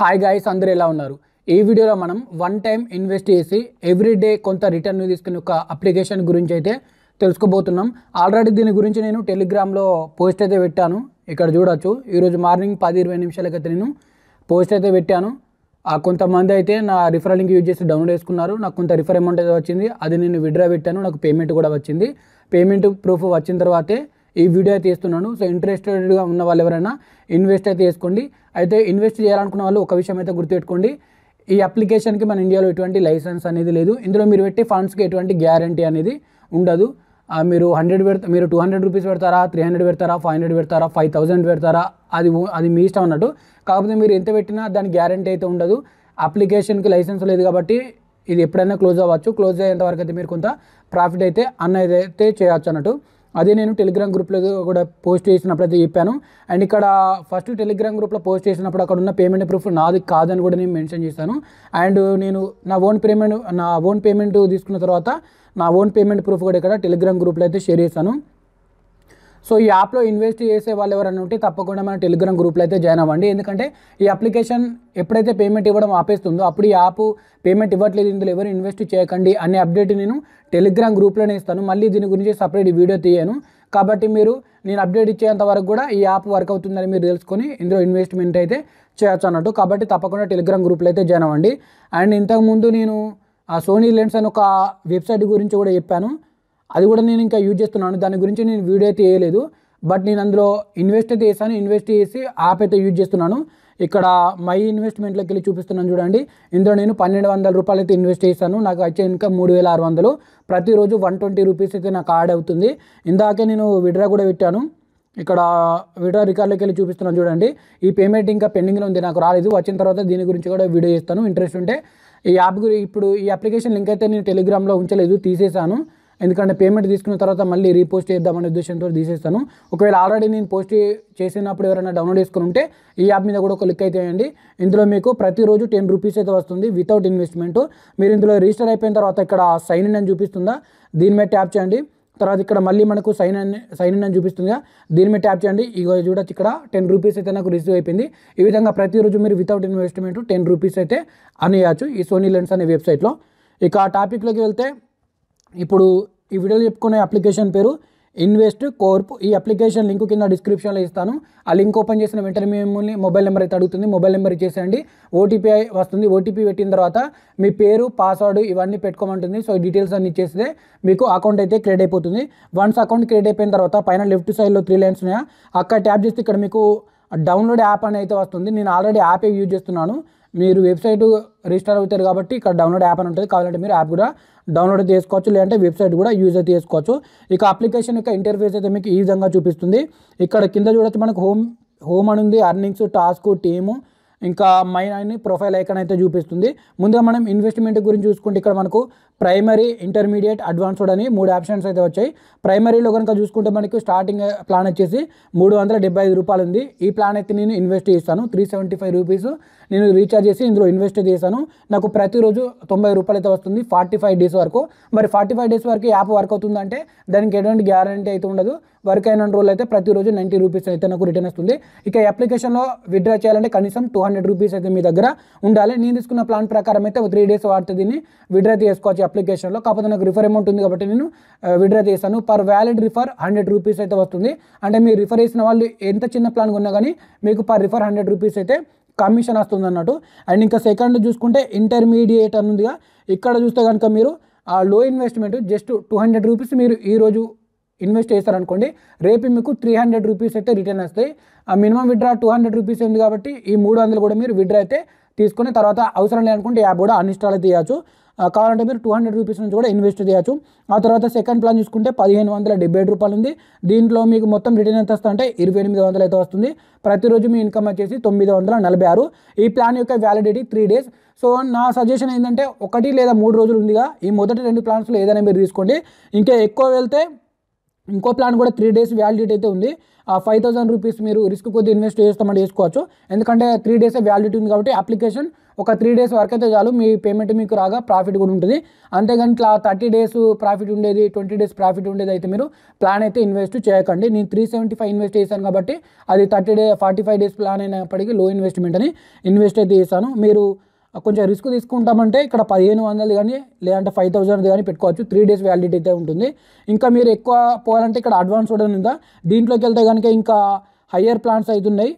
hi guys అందరూ ఎలా ఉన్నారు ఈ వీడియోలో మనం వన్ టైం ఇన్వెస్ట్ చేసి ఎవ్రీడే కొంత రిటర్న్ తీసుకునే ఒక అప్లికేషన్ గురించి అయితే తెలుసుకోబోతున్నాం ఆల్రెడీ దీని గురించి నేను టెలిగ్రామ్లో పోస్ట్ అయితే పెట్టాను ఇక్కడ చూడొచ్చు ఈరోజు మార్నింగ్ పది ఇరవై నిమిషాలకైతే నేను పోస్ట్ అయితే పెట్టాను కొంతమంది అయితే నా రిఫరల్ లింక్ యూజ్ చేసి డౌన్లోడ్ చేసుకున్నారు నాకు కొంత రిఫర్ అమౌంట్ అయితే వచ్చింది అది నేను విడ్రా పెట్టాను నాకు పేమెంట్ కూడా వచ్చింది పేమెంట్ ప్రూఫ్ వచ్చిన తర్వాతే ఈ వీడియో అయితే ఇస్తున్నాను సో ఇంట్రెస్టెడ్గా ఉన్న వాళ్ళు ఎవరైనా ఇన్వెస్ట్ అయితే చేసుకోండి అయితే ఇన్వెస్ట్ చేయాలనుకున్న వాళ్ళు ఒక విషయం అయితే గుర్తుపెట్టుకోండి ఈ అప్లికేషన్కి మన ఇండియాలో ఎటువంటి లైసెన్స్ అనేది లేదు ఇందులో మీరు పెట్టే ఫండ్స్కి ఎటువంటి గ్యారంటీ అనేది ఉండదు మీరు హండ్రెడ్ పెడతా మీరు టూ హండ్రెడ్ రూపీస్ పెడతారా త్రీ హండ్రెడ్ పెడతారా ఫైవ్ హండ్రెడ్ పెడతారా ఫైవ్ థౌసండ్ పెడతారా అది అది మీ ఇష్టం అన్నట్టు కాకపోతే మీరు ఎంత పెట్టినా దాని గ్యారంటీ అయితే ఉండదు అప్లికేషన్కి లైసెన్స్ లేదు కాబట్టి ఇది ఎప్పుడైనా క్లోజ్ అవ్వచ్చు క్లోజ్ అయ్యేంత వరకు అయితే మీరు కొంత ప్రాఫిట్ అయితే అన్న అయితే చేయొచ్చు అన్నట్టు అదే నేను టెలిగ్రామ్ గ్రూప్లో కూడా పోస్ట్ చేసినప్పుడు అయితే చెప్పాను అండ్ ఇక్కడ ఫస్ట్ టెలిగ్రామ్ గ్రూప్లో పోస్ట్ చేసినప్పుడు అక్కడ ఉన్న పేమెంట్ ప్రూఫ్ నాది కాదని కూడా నేను మెన్షన్ చేశాను అండ్ నేను నా ఓన్ పేమెంట్ నా ఓన్ పేమెంట్ తీసుకున్న తర్వాత నా ఓన్ పేమెంట్ ప్రూఫ్ కూడా ఇక్కడ టెలిగ్రామ్ గ్రూప్లో అయితే షేర్ చేశాను సో ఈ యాప్లో ఇన్వెస్ట్ చేసే వాళ్ళు ఎవరైనా ఉంటే తప్పకుండా మన టెలిగ్రామ్ గ్రూప్లో అయితే జాయిన్ అవ్వండి ఎందుకంటే ఈ అప్లికేషన్ ఎప్పుడైతే పేమెంట్ ఇవ్వడం ఆపేస్తుందో అప్పుడు ఈ యాప్ పేమెంట్ ఇవ్వట్లేదు ఇందులో ఎవరు ఇన్వెస్ట్ చేయకండి అనే అప్డేట్ నేను టెలిగ్రామ్ గ్రూప్లోనే ఇస్తాను మళ్ళీ దీని గురించి సపరేట్ వీడియో తీయను కాబట్టి మీరు నేను అప్డేట్ ఇచ్చేంత వరకు కూడా ఈ యాప్ వర్క్ అవుతుందని మీరు తెలుసుకొని ఇందులో ఇన్వెస్ట్మెంట్ అయితే చేయొచ్చు అన్నట్టు కాబట్టి తప్పకుండా టెలిగ్రామ్ గ్రూప్లో అయితే జాయిన్ అవ్వండి అండ్ ఇంతకుముందు నేను ఆ సోనీ లెన్స్ అని ఒక వెబ్సైట్ గురించి కూడా చెప్పాను అది కూడా నేను ఇంకా యూజ్ చేస్తున్నాను దాని గురించి నేను వీడియో అయితే వేయలేదు బట్ నేను అందులో ఇన్వెస్ట్ అయితే చేశాను ఇన్వెస్ట్ చేసి యాప్ అయితే యూజ్ చేస్తున్నాను ఇక్కడ మై ఇన్వెస్ట్మెంట్లోకి వెళ్ళి చూపిస్తున్నాను చూడండి ఇందులో నేను పన్నెండు వందల రూపాయలు అయితే ఇన్వెస్ట్ చేశాను నాకు వచ్చే ఇంకా మూడు వేల ఆరు వందలు ప్రతిరోజు వన్ ట్వంటీ రూపీస్ అయితే నాకు యాడ్ అవుతుంది ఇందాకే నేను విడ్రా కూడా పెట్టాను ఇక్కడ విడ్రా రికార్డులోకి వెళ్ళి చూపిస్తున్నాను చూడండి ఈ పేమెంట్ ఇంకా పెండింగ్లో ఉంది నాకు రాలేదు వచ్చిన తర్వాత దీని గురించి కూడా వీడియో చేస్తాను ఇంట్రెస్ట్ ఉంటే ఈ యాప్ గురించి ఇప్పుడు ఈ అప్లికేషన్ లింక్ అయితే నేను టెలిగ్రామ్లో ఉంచలేదు తీసేశాను ఎందుకంటే పేమెంట్ తీసుకున్న తర్వాత మళ్ళీ రీపోస్ట్ చేద్దామనే ఉద్దేశంతో తీసేస్తాను ఒకవేళ ఆల్రెడీ నేను పోస్ట్ చేసినప్పుడు ఎవరైనా డౌన్లోడ్ చేసుకుని ఉంటే ఈ యాప్ మీద కూడా ఒక లిక్ అయితే ఇందులో మీకు ప్రతిరోజు టెన్ రూపీస్ అయితే వస్తుంది వితౌట్ ఇన్వెస్ట్మెంట్ మీరు ఇందులో రిజిస్టర్ అయిపోయిన తర్వాత ఇక్కడ సైన్ ఇన్ అని చూపిస్తుందా దీని మీద ట్యాప్ చేయండి తర్వాత ఇక్కడ మళ్ళీ మనకు సైన్ అని సైన్ ఇన్ అని చూపిస్తుందిగా దీని మీద ట్యాప్ చేయండి ఇక చూడొచ్చు ఇక్కడ టెన్ రూపీస్ అయితే నాకు రిసీవ్ అయిపోయింది ఈ విధంగా ప్రతిరోజు మీరు వితౌట్ ఇన్వెస్ట్మెంట్ టెన్ రూపీస్ అయితే అనేయచ్చు ఈ సోనీ లెన్స్ అనే వెబ్సైట్లో ఇక ఆ టాపిక్లోకి వెళ్తే ఇప్పుడు ఈ వీడియోలో చెప్పుకునే అప్లికేషన్ పేరు ఇన్వెస్ట్ కోర్ప్ ఈ అప్లికేషన్ లింక్ కింద డిస్క్రిప్షన్లో ఇస్తాను ఆ లింక్ ఓపెన్ చేసిన వెంటనే మిమ్మల్ని మొబైల్ నెంబర్ అయితే అడుగుతుంది మొబైల్ నెంబర్ ఇచ్చేసేయండి ఓటీపీ వస్తుంది ఓటీపీ పెట్టిన తర్వాత మీ పేరు పాస్వర్డ్ ఇవన్నీ పెట్టుకోమంటుంది సో డీటెయిల్స్ అన్ని ఇచ్చేస్తే మీకు అకౌంట్ అయితే క్రియేట్ అయిపోతుంది వన్స్ అకౌంట్ క్రియేట్ అయిపోయిన తర్వాత పైన లెఫ్ట్ సైడ్లో త్రీ లైన్స్ ఉన్నాయా అక్కడ ట్యాప్ చేస్తే ఇక్కడ మీకు డౌన్లోడ్ యాప్ అని అయితే వస్తుంది నేను ఆల్రెడీ యాప్ యూజ్ చేస్తున్నాను మీరు వెబ్సైట్ రిజిస్టర్ అవుతారు కాబట్టి ఇక్కడ డౌన్లోడ్ యాప్ అని ఉంటుంది కావాలంటే మీరు యాప్ కూడా డౌన్లోడ్ చేసుకోవచ్చు లేదంటే వెబ్సైట్ కూడా యూజ్ అయితే చేసుకోవచ్చు ఇక అప్లికేషన్ యొక్క ఇంటర్ఫేస్ అయితే మీకు ఈ విధంగా చూపిస్తుంది ఇక్కడ కింద చూడొచ్చు మనకు హోమ్ హోమ్ అని ఉంది అర్నింగ్స్ టాస్క్ టీము ఇంకా మైన్ అని ప్రొఫైల్ ఐకన్ అయితే చూపిస్తుంది ముందుగా మనం ఇన్వెస్ట్మెంట్ గురించి చూసుకుంటే ఇక్కడ మనకు ప్రైమరీ ఇంటర్మీడియట్ అడ్వాన్స్డ్ అని మూడు ఆప్షన్స్ అయితే వచ్చాయి ప్రైమరీలో కనుక చూసుకుంటే మనకి స్టార్టింగ్ ప్లాన్ వచ్చేసి మూడు వందల ఐదు రూపాయలు ఉంది ఈ ప్లాన్ అయితే నేను ఇన్వెస్ట్ చేస్తాను త్రీ సెవెంటీ ఫైవ్ రూపీస్ నేను రీఛార్జ్ చేసి ఇందులో ఇన్వెస్ట్ చేశాను నాకు ప్రతిరోజు తొంభై రూపాయలు అయితే వస్తుంది ఫార్టీ ఫైవ్ డేస్ వరకు మరి ఫార్టీ ఫైవ్ డేస్ వరకు యాప్ వర్క్ అవుతుందంటే దానికి ఎటువంటి గ్యారంటీ అయితే ఉండదు వర్క్ అయిన రోజులు అయితే ప్రతిరోజు నైంటీ రూపీస్ అయితే నాకు రిటర్న్ వస్తుంది ఇక అప్లికేషన్లో విత్డ్రా చేయాలంటే కనీసం టూ హండ్రెడ్ రూపీస్ అయితే మీ దగ్గర ఉండాలి నేను తీసుకున్న ప్లాన్ ప్రకారం అయితే త్రీ డేస్ వాడితే దీన్ని విత్డ్రా చేసుకోవచ్చు అప్లికేషన్లో కాకపోతే నాకు రిఫర్ అమౌంట్ ఉంది కాబట్టి నేను విత్డ్రా చేశాను per valid refer hundred rupees అయితే వస్తుంది అంటే మీరు రిఫర్ చేసిన వాళ్ళు ఎంత చిన్న ప్లాన్ ఉన్నా కానీ మీకు పర్ రిఫర్ హండ్రెడ్ రూపీస్ అయితే కమిషన్ వస్తుంది అన్నట్టు అండ్ ఇంకా సెకండ్ చూసుకుంటే ఇంటర్మీడియట్ అని ఉందిగా ఇక్కడ చూస్తే కనుక మీరు ఆ low investment just two hundred rupees మీరు ఈరోజు ఇన్వెస్ట్ చేస్తారనుకోండి రేపు మీకు త్రీ హండ్రెడ్ రూపీస్ అయితే రిటర్న్ వస్తాయి ఆ minimum withdraw two hundred rupees ఉంది కాబట్టి ఈ మూడు వందలు కూడా మీరు విడ్రా అయితే తీసుకుని తర్వాత అవసరం లేదనుకుంటే యాప్ కూడా అన్ఇన్స్టాల్ అయితే చేయొచ్చు కావాలంటే మీరు టూ హండ్రెడ్ రూపీస్ నుంచి కూడా ఇన్వెస్ట్ చేయొచ్చు ఆ తర్వాత సెకండ్ ప్లాన్ చూసుకుంటే పదిహేను వందల డెబ్బై రూపాయలు ఉంది దీంట్లో మీకు మొత్తం రిటర్న్ ఎంత అంటే ఇరవై ఎనిమిది వందలు అయితే వస్తుంది ప్రతిరోజు మీ ఇన్కమ్ వచ్చేసి తొమ్మిది వందల నలభై ఆరు ఈ ప్లాన్ యొక్క వ్యాలిడిటీ త్రీ డేస్ సో నా సజెషన్ ఏంటంటే ఒకటి లేదా మూడు రోజులు ఉందిగా ఈ మొదటి రెండు ప్లాన్స్లో ఏదైనా మీరు తీసుకోండి ఇంకా ఎక్కువ వెళ్తే ఇంకో ప్లాన్ కూడా త్రీ డేస్ వ్యాలిడిటీ అయితే ఉంది ఆ ఫైవ్ థౌసండ్ రూపీస్ మీరు రిస్క్ కొద్ది ఇన్వెస్ట్ చేస్తామని వేసుకోవచ్చు ఎందుకంటే త్రీ డేసే వ్యాలిడిటీ ఉంది కాబట్టి అప్లికేషన్ ఒక త్రీ డేస్ వరకు అయితే చాలు మీ పేమెంట్ మీకు రాగా ప్రాఫిట్ కూడా ఉంటుంది అంతేగాని ఇట్లా థర్టీ డేస్ ప్రాఫిట్ ఉండేది ట్వంటీ డేస్ ప్రాఫిట్ ఉండేది అయితే మీరు ప్లాన్ అయితే ఇన్వెస్ట్ చేయకండి నేను త్రీ సెవెంటీ ఫైవ్ ఇన్వెస్ట్ చేశాను కాబట్టి అది thirty day forty five days plan అయినప్పటికీ లో ఇన్వెస్ట్మెంట్ అని ఇన్వెస్ట్ అయితే చేశాను మీరు కొంచెం రిస్క్ తీసుకుంటామంటే ఇక్కడ పదిహేను వందలు కానీ లేదంటే ఫైవ్ థౌజండ్ కానీ పెట్టుకోవచ్చు త్రీ డేస్ వ్యాలిడిటీ అయితే ఉంటుంది ఇంకా మీరు ఎక్కువ పోవాలంటే ఇక్కడ అడ్వాన్స్ కూడా ఉందా దీంట్లోకి వెళ్తే కనుక ఇంకా హయ్యర్ ప్లాన్స్ అవుతున్నాయి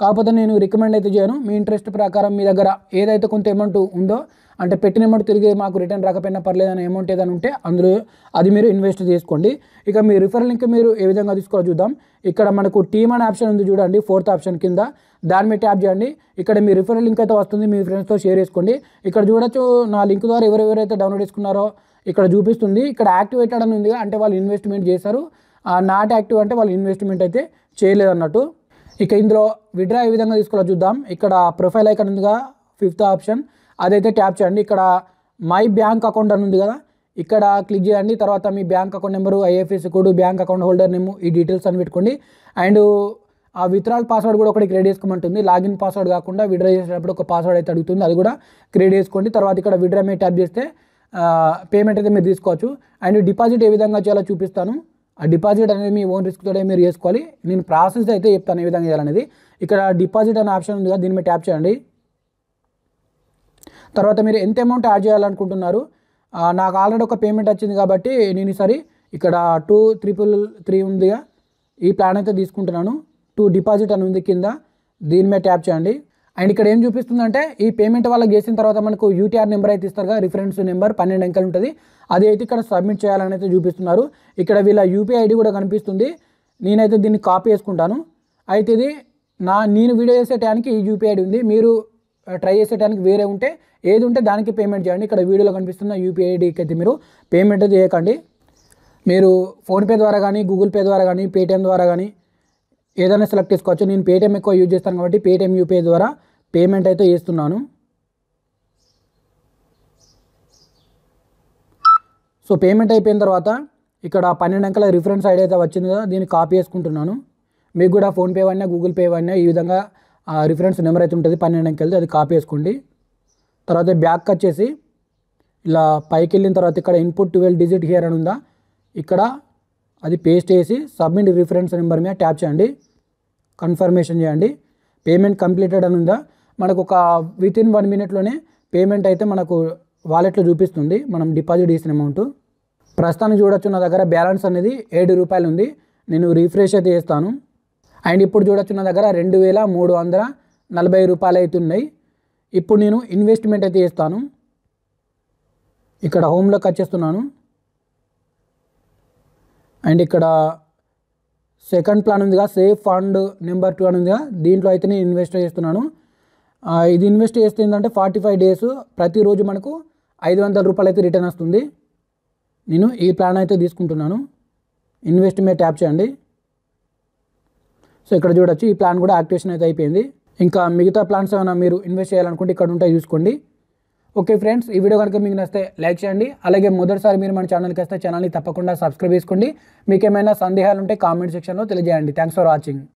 కాకపోతే నేను రికమెండ్ అయితే చేయను మీ ఇంట్రెస్ట్ ప్రకారం మీ దగ్గర ఏదైతే కొంత అమౌంట్ ఉందో అంటే పెట్టిన అమౌంట్ తిరిగి మాకు రిటర్న్ రాకపోయినా పర్లేదు అనే అమౌంట్ ఏదైనా ఉంటే అందులో అది మీరు ఇన్వెస్ట్ చేసుకోండి ఇక మీ రిఫరల్ లింక్ మీరు ఏ విధంగా తీసుకోవాలో చూద్దాం ఇక్కడ మనకు టీమ్ అనే ఆప్షన్ ఉంది చూడండి ఫోర్త్ ఆప్షన్ కింద దాని మీద ట్యాప్ చేయండి ఇక్కడ మీ రిఫరల్ లింక్ అయితే వస్తుంది మీ ఫ్రెండ్స్తో షేర్ చేసుకోండి ఇక్కడ చూడొచ్చు నా లింక్ ద్వారా ఎవరెవరైతే డౌన్లోడ్ చేసుకున్నారో ఇక్కడ చూపిస్తుంది ఇక్కడ యాక్టివేటెడ్ అని ఉంది అంటే వాళ్ళు ఇన్వెస్ట్మెంట్ చేశారు నాట్ యాక్టివ్ అంటే వాళ్ళు ఇన్వెస్ట్మెంట్ అయితే చేయలేదు అన్నట్టు ఇక ఇందులో విడ్రా ఏ విధంగా తీసుకోవాలో చూద్దాం ఇక్కడ ప్రొఫైల్ ఐకన్ ఉందిగా ఫిఫ్త్ ఆప్షన్ అదైతే ట్యాప్ చేయండి ఇక్కడ మై బ్యాంక్ అకౌంట్ అని ఉంది కదా ఇక్కడ క్లిక్ చేయండి తర్వాత మీ bank account number IFS code bank account holder name ఈ డీటెయిల్స్ అని పెట్టుకోండి అండ్ ఆ విత్డ్రాల్ పాస్వర్డ్ కూడా ఒకటి క్రియేట్ చేసుకోమంటుంది లాగిన్ పాస్వర్డ్ కాకుండా విడ్రా చేసేటప్పుడు ఒక పాస్వర్డ్ అయితే అడుగుతుంది అది కూడా క్రియేట్ చేసుకోండి తర్వాత ఇక్కడ విడ్రా మీ ట్యాప్ చేస్తే పేమెంట్ అయితే మీరు తీసుకోవచ్చు అండ్ డిపాజిట్ ఏ విధంగా చేయాలో చూపిస్తాను ఆ డిపాజిట్ అనేది మీ ఓన్ రిస్క్ తోటే మీరు చేసుకోవాలి నేను ప్రాసెస్ అయితే చెప్తాను ఏ విధంగా చేయాలనేది ఇక్కడ డిపాజిట్ అనే ఆప్షన్ ఉంది కదా దీని మీరు ట్యాప్ చేయండి తర్వాత మీరు ఎంత అమౌంట్ యాడ్ చేయాలనుకుంటున్నారు నాకు ఆల్రెడీ ఒక పేమెంట్ వచ్చింది కాబట్టి నేను ఈసారి ఇక్కడ టూ త్రిపుల్ త్రీ ఉందిగా ఈ ప్లాన్ అయితే తీసుకుంటున్నాను టూ డిపాజిట్ అని ఉంది కింద దీని మీద ట్యాప్ చేయండి అండ్ ఇక్కడ ఏం చూపిస్తుందంటే ఈ పేమెంట్ వాళ్ళకి చేసిన తర్వాత మనకు యూటీఆర్ నెంబర్ అయితే ఇస్తారుగా రిఫరెన్స్ నెంబర్ పన్నెండు అంకెలు ఉంటుంది అది అయితే ఇక్కడ సబ్మిట్ చేయాలని అయితే చూపిస్తున్నారు ఇక్కడ వీళ్ళ యూపీఐ ఐడి కూడా కనిపిస్తుంది నేనైతే దీన్ని కాపీ చేసుకుంటాను అయితే ఇది నా నేను వీడియో టైంకి ఈ యూపీఐ ఐడి ఉంది మీరు ట్రై చేసే టైంకి వేరే ఉంటే ఏది ఉంటే దానికి పేమెంట్ చేయండి ఇక్కడ వీడియోలో కనిపిస్తున్న యూపీఐ ఐడికి అయితే మీరు పేమెంట్ చేయకండి మీరు ఫోన్పే ద్వారా కానీ గూగుల్ పే ద్వారా కానీ పేటిఎం ద్వారా కానీ ఏదైనా సెలెక్ట్ చేసుకోవచ్చు నేను పేటిఎం ఎక్కువ యూజ్ చేస్తాను కాబట్టి పేటిఎం యూపీఐ ద్వారా పేమెంట్ అయితే చేస్తున్నాను సో పేమెంట్ అయిపోయిన తర్వాత ఇక్కడ పన్నెండు అంకెల రిఫరెన్స్ ఐడి అయితే వచ్చింది కదా దీన్ని కాపీ చేసుకుంటున్నాను మీకు కూడా ఫోన్పే వాడినా గూగుల్ పే వాడినా ఈ విధంగా రిఫరెన్స్ నెంబర్ అయితే ఉంటుంది పన్నెండు అంకెళ్ళి అది కాపీ చేసుకోండి తర్వాత బ్యాక్ వచ్చేసి ఇలా పైకి వెళ్ళిన తర్వాత ఇక్కడ ఇన్పుట్ ట్వెల్వ్ డిజిట్ హియర్ అని ఉందా ఇక్కడ అది పేస్ట్ చేసి సబ్మిట్ రిఫరెన్స్ నెంబర్ మీద ట్యాప్ చేయండి కన్ఫర్మేషన్ చేయండి పేమెంట్ కంప్లీటెడ్ అని ఉందా మనకు ఒక విత్ ఇన్ వన్ మినిట్లోనే పేమెంట్ అయితే మనకు వాలెట్లో చూపిస్తుంది మనం డిపాజిట్ చేసిన అమౌంట్ ప్రస్తుతానికి చూడొచ్చు నా దగ్గర బ్యాలెన్స్ అనేది ఏడు రూపాయలు ఉంది నేను రీఫ్రెష్ అయితే చేస్తాను అండ్ ఇప్పుడు చూడొచ్చు నా దగ్గర రెండు వేల మూడు వందల నలభై రూపాయలు అవుతున్నాయి ఇప్పుడు నేను ఇన్వెస్ట్మెంట్ అయితే చేస్తాను ఇక్కడ హోమ్లోకి వచ్చేస్తున్నాను అండ్ ఇక్కడ సెకండ్ ప్లాన్ ఉందిగా సేఫ్ ఫండ్ నెంబర్ టూ అని ఉందిగా దీంట్లో అయితే నేను ఇన్వెస్ట్ చేస్తున్నాను ఇది ఇన్వెస్ట్ చేస్తే ఏంటంటే ఫార్టీ ఫైవ్ డేస్ ప్రతిరోజు మనకు ఐదు వందల రూపాయలు అయితే రిటర్న్ వస్తుంది నేను ఈ ప్లాన్ అయితే తీసుకుంటున్నాను ఇన్వెస్ట్ మీద ట్యాప్ చేయండి సో ఇక్కడ చూడొచ్చు ఈ ప్లాన్ కూడా యాక్టివేషన్ అయితే అయిపోయింది ఇంకా మిగతా ప్లాన్స్ ఏమైనా మీరు ఇన్వెస్ట్ చేయాలనుకుంటే ఇక్కడ ఉంటే చూసుకోండి ఓకే ఫ్రెండ్స్ ఈ వీడియో కనుక మీకు నచ్చితే లైక్ చేయండి అలాగే మొదటిసారి మీరు మన ఛానల్కి వస్తే ఛానల్ని తప్పకుండా సబ్స్క్రైబ్ చేసుకోండి మీకు ఏమైనా సందేహాలు ఉంటే కామెంట్ సెక్షన్లో తెలియజేయండి థ్యాంక్స్ ఫర్ వాచింగ్